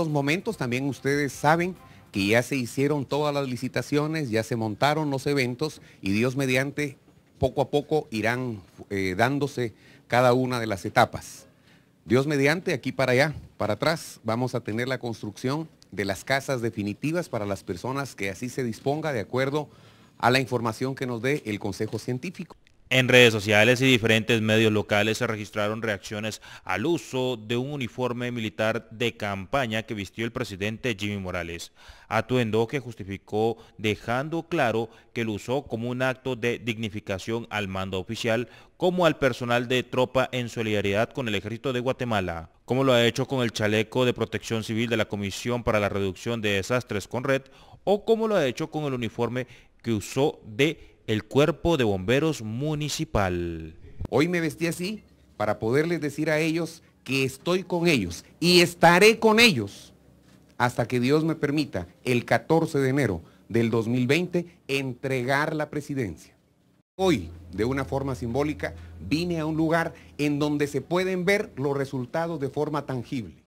los momentos también ustedes saben que ya se hicieron todas las licitaciones, ya se montaron los eventos y Dios mediante poco a poco irán eh, dándose cada una de las etapas. Dios mediante, aquí para allá, para atrás, vamos a tener la construcción de las casas definitivas para las personas que así se disponga de acuerdo a la información que nos dé el Consejo Científico. En redes sociales y diferentes medios locales se registraron reacciones al uso de un uniforme militar de campaña que vistió el presidente Jimmy Morales, atuendo que justificó dejando claro que lo usó como un acto de dignificación al mando oficial como al personal de tropa en solidaridad con el ejército de Guatemala, como lo ha hecho con el chaleco de protección civil de la Comisión para la Reducción de Desastres con Red o como lo ha hecho con el uniforme que usó de el cuerpo de bomberos municipal. Hoy me vestí así para poderles decir a ellos que estoy con ellos y estaré con ellos hasta que Dios me permita el 14 de enero del 2020 entregar la presidencia. Hoy, de una forma simbólica, vine a un lugar en donde se pueden ver los resultados de forma tangible.